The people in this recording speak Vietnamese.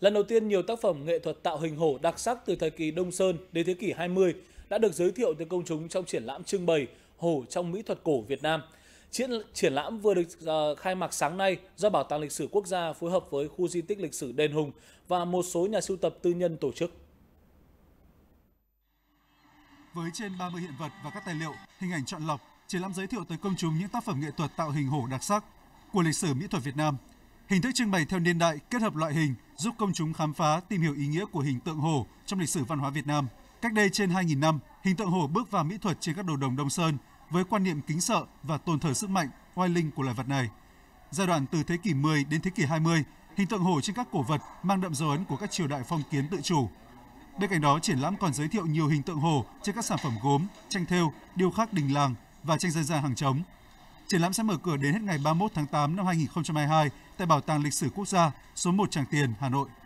Lần đầu tiên nhiều tác phẩm nghệ thuật tạo hình hổ đặc sắc từ thời kỳ Đông Sơn đến thế kỷ 20 đã được giới thiệu tới công chúng trong triển lãm trưng bày Hổ trong mỹ thuật cổ Việt Nam. Triển, triển lãm vừa được ờ, khai mạc sáng nay do Bảo tàng Lịch sử Quốc gia phối hợp với khu di tích lịch sử Đền Hùng và một số nhà sưu tập tư nhân tổ chức. Với trên 30 hiện vật và các tài liệu, hình ảnh chọn lọc, triển lãm giới thiệu tới công chúng những tác phẩm nghệ thuật tạo hình hổ đặc sắc của lịch sử mỹ thuật Việt Nam. Hình thức trưng bày theo niên đại kết hợp loại hình, giúp công chúng khám phá, tìm hiểu ý nghĩa của hình tượng hổ trong lịch sử văn hóa Việt Nam. Cách đây trên 2.000 năm, hình tượng hổ bước vào mỹ thuật trên các đồ đồng Đông Sơn với quan niệm kính sợ và tôn thờ sức mạnh, oai linh của loài vật này. Giai đoạn từ thế kỷ 10 đến thế kỷ 20, hình tượng hổ trên các cổ vật mang đậm dấu ấn của các triều đại phong kiến tự chủ. Bên cạnh đó, triển lãm còn giới thiệu nhiều hình tượng hổ trên các sản phẩm gốm, tranh thêu, điêu khắc đình làng và tranh dân gian hàng trống. Triển lãm sẽ mở cửa đến hết ngày 31 tháng 8 năm 2022 tại Bảo tàng Lịch sử Quốc gia số 1 Tràng Tiền, Hà Nội.